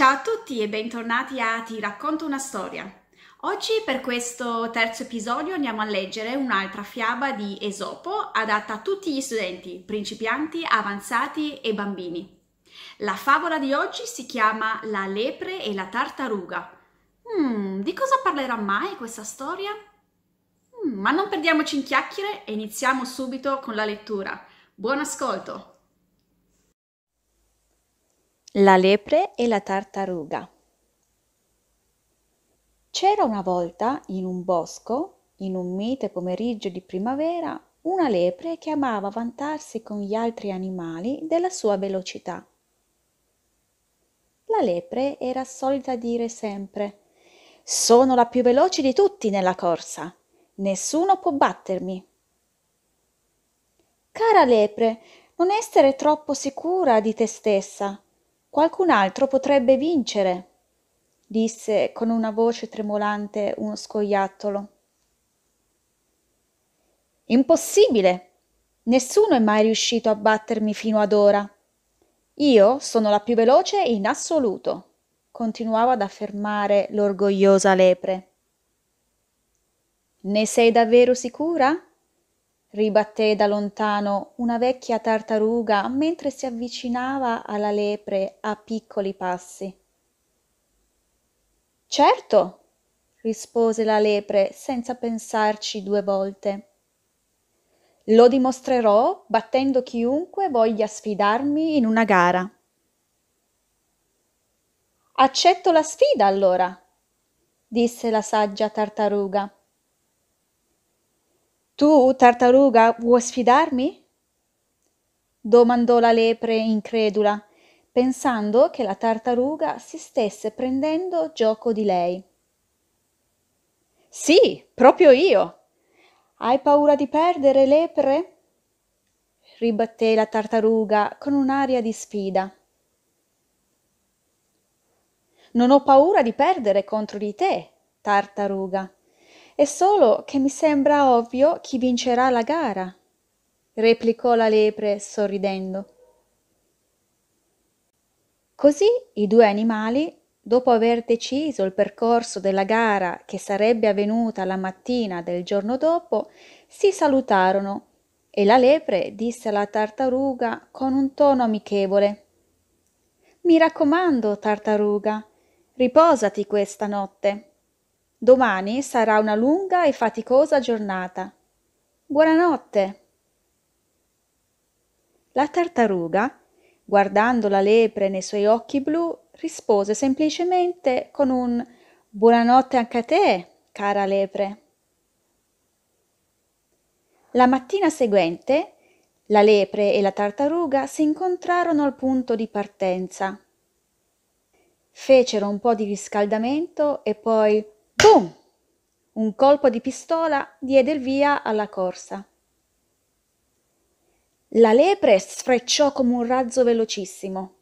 Ciao a tutti e bentornati a Ti racconto una storia. Oggi per questo terzo episodio andiamo a leggere un'altra fiaba di Esopo adatta a tutti gli studenti, principianti, avanzati e bambini. La favola di oggi si chiama La lepre e la tartaruga. Hmm, di cosa parlerà mai questa storia? Hmm, ma non perdiamoci in chiacchiere e iniziamo subito con la lettura. Buon ascolto! La lepre e la tartaruga. C'era una volta in un bosco, in un mite pomeriggio di primavera, una lepre che amava vantarsi con gli altri animali della sua velocità. La lepre era solita dire sempre Sono la più veloce di tutti nella corsa. Nessuno può battermi. Cara lepre, non essere troppo sicura di te stessa qualcun altro potrebbe vincere, disse con una voce tremolante uno scoiattolo. Impossibile! Nessuno è mai riuscito a battermi fino ad ora. Io sono la più veloce in assoluto, continuava ad affermare l'orgogliosa lepre. Ne sei davvero sicura? ribatté da lontano una vecchia tartaruga mentre si avvicinava alla lepre a piccoli passi. Certo, rispose la lepre senza pensarci due volte. Lo dimostrerò battendo chiunque voglia sfidarmi in una gara. Accetto la sfida allora, disse la saggia tartaruga. Tu, tartaruga, vuoi sfidarmi? domandò la lepre incredula, pensando che la tartaruga si stesse prendendo gioco di lei. Sì, proprio io. Hai paura di perdere, lepre? ribatté la tartaruga con un'aria di sfida. Non ho paura di perdere contro di te, tartaruga, è solo che mi sembra ovvio chi vincerà la gara replicò la lepre sorridendo così i due animali dopo aver deciso il percorso della gara che sarebbe avvenuta la mattina del giorno dopo si salutarono e la lepre disse alla tartaruga con un tono amichevole mi raccomando tartaruga riposati questa notte Domani sarà una lunga e faticosa giornata. Buonanotte. La tartaruga, guardando la lepre nei suoi occhi blu, rispose semplicemente con un Buonanotte anche a te, cara lepre. La mattina seguente la lepre e la tartaruga si incontrarono al punto di partenza. Fecero un po' di riscaldamento e poi Boom! Un colpo di pistola diede il via alla corsa. La lepre sfrecciò come un razzo velocissimo.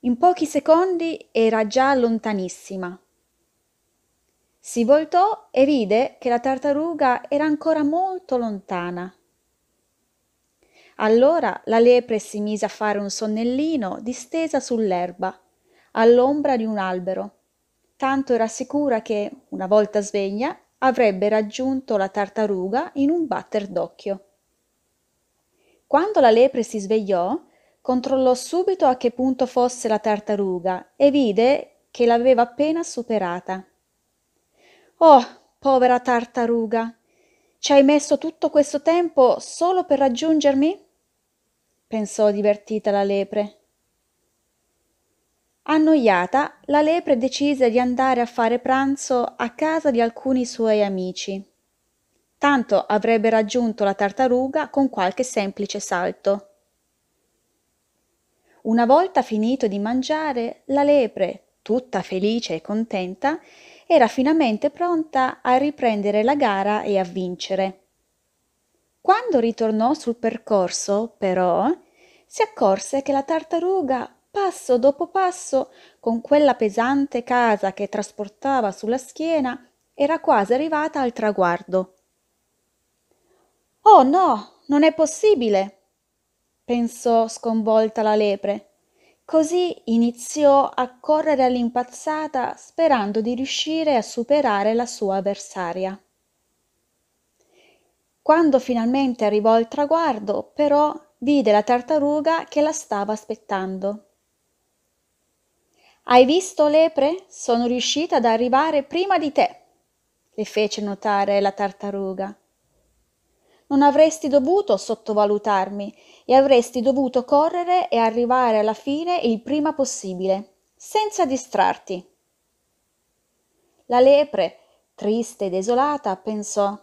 In pochi secondi era già lontanissima. Si voltò e vide che la tartaruga era ancora molto lontana. Allora la lepre si mise a fare un sonnellino distesa sull'erba, all'ombra di un albero tanto era sicura che, una volta sveglia, avrebbe raggiunto la tartaruga in un batter d'occhio. Quando la lepre si svegliò, controllò subito a che punto fosse la tartaruga e vide che l'aveva appena superata. Oh, povera tartaruga, ci hai messo tutto questo tempo solo per raggiungermi? pensò divertita la lepre. Annoiata, la lepre decise di andare a fare pranzo a casa di alcuni suoi amici. Tanto avrebbe raggiunto la tartaruga con qualche semplice salto. Una volta finito di mangiare, la lepre, tutta felice e contenta, era finalmente pronta a riprendere la gara e a vincere. Quando ritornò sul percorso, però, si accorse che la tartaruga passo dopo passo, con quella pesante casa che trasportava sulla schiena, era quasi arrivata al traguardo. Oh no, non è possibile! pensò sconvolta la lepre. Così iniziò a correre all'impazzata sperando di riuscire a superare la sua avversaria. Quando finalmente arrivò al traguardo, però, vide la tartaruga che la stava aspettando. Hai visto, lepre? Sono riuscita ad arrivare prima di te, le fece notare la tartaruga. Non avresti dovuto sottovalutarmi e avresti dovuto correre e arrivare alla fine il prima possibile, senza distrarti. La lepre, triste e desolata, pensò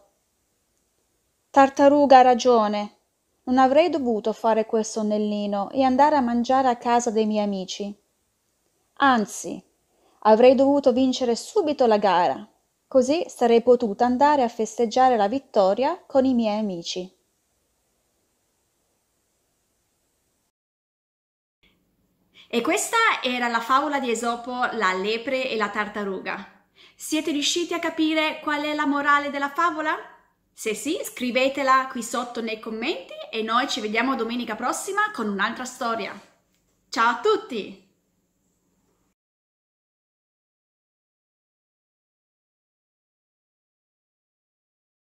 Tartaruga ha ragione. Non avrei dovuto fare quel sonnellino e andare a mangiare a casa dei miei amici. Anzi, avrei dovuto vincere subito la gara, così sarei potuta andare a festeggiare la vittoria con i miei amici. E questa era la favola di Esopo, la lepre e la tartaruga. Siete riusciti a capire qual è la morale della favola? Se sì, scrivetela qui sotto nei commenti e noi ci vediamo domenica prossima con un'altra storia. Ciao a tutti!